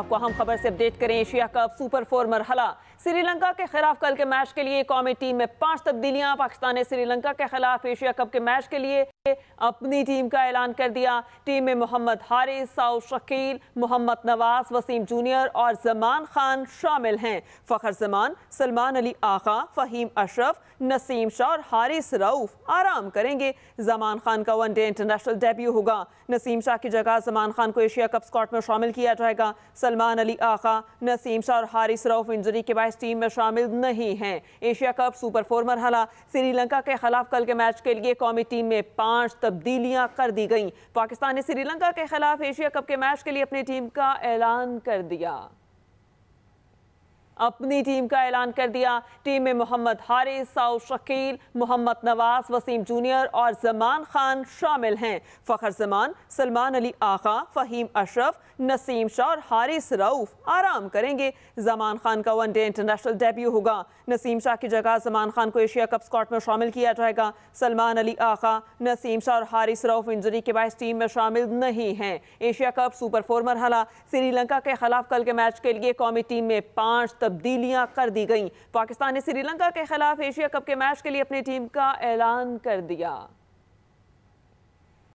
आपको हम खबर से अपडेट करें एशिया कप सुपर फोर मरहला श्रीलंका के खिलाफ कल के मैच के लिए कौमी टीम में पांच तब्दीलियां पाकिस्तान ने श्रीलंका के खिलाफ एशिया कप के मैच के लिए अपनी टीम का ऐलान कर दिया टीम में मोहम्मद हारिस साउ शकील मोहम्मद नवाज वसीम जूनियर और जमान खान शामिल हैं फखर जमान सलमान अली आका फहीम अशरफ नसीम शाह और हारिस रऊफ आराम करेंगे जमान खान का वनडे इंटरनेशनल डेब्यू होगा नसीम शाह की जगह जमान खान को एशिया कप स्कॉट में शामिल किया जाएगा सलमान अली आका नसीम शाह और हारिस रऊफ इंजरी के बायस टीम में शामिल नहीं हैं एशिया कप सुपर फोर मरहला श्रीलंका के खिलाफ कल के मैच के लिए कौमी टीम में पाँच तब्दीलियाँ कर दी गई पाकिस्तान ने श्रीलंका के खिलाफ एशिया कप के मैच के लिए अपनी टीम का ऐलान कर दिया अपनी टीम का ऐलान कर दिया टीम में मोहम्मद हारिस साउ शकील मोहम्मद नवाज वसीम जूनियर और जमान खान शामिल हैं फ़खर जमान सलमान अली आका फ़हीम अशरफ नसीम शाह और हारिस रऊफ आराम करेंगे जमान खान का वनडे इंटरनेशनल डेब्यू होगा नसीम शाह की जगह जमान खान को एशिया कप स्कॉट में शामिल किया जाएगा सलमान अली आका नसीम शाह और हारिस रऊफ इंजरी के बायस टीम में शामिल नहीं हैं एशिया कप सुपर फोर मरहला श्रीलंका के खिलाफ कल के मैच के लिए कौमी टीम में पाँच तब्दीलियां कर दी गई पाकिस्तान ने श्रीलंका के खिलाफ एशिया कप के मैच के लिए अपनी टीम का ऐलान कर दिया